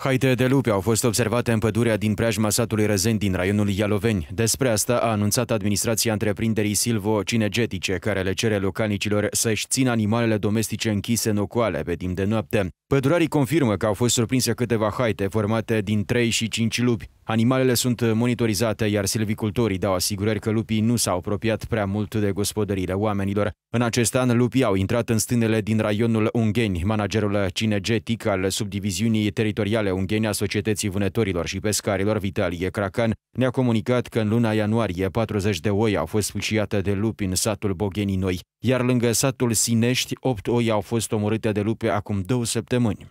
Haite de lupi au fost observate în pădurea din preajma satului Răzeni din raionul Ialoveni. Despre asta a anunțat administrația întreprinderii Silvo Cinegetice, care le cere localnicilor să-și țină animalele domestice închise în ocoale pe timp de noapte. Pădurarii confirmă că au fost surprinse câteva haite formate din 3 și 5 lupi. Animalele sunt monitorizate, iar silvicultorii dau asigurări că lupii nu s-au apropiat prea mult de gospodăriile oamenilor. În acest an, lupii au intrat în stânele din raionul Ungheni. Managerul cinegetic al subdiviziunii teritoriale Ungheni a Societății Vânătorilor și Pescarilor Vitalie Cracan ne-a comunicat că în luna ianuarie 40 de oi au fost fâșiate de lupi în satul Boghenii Noi, iar lângă satul Sinești, 8 oi au fost omorâte de lupi acum două săptămâni.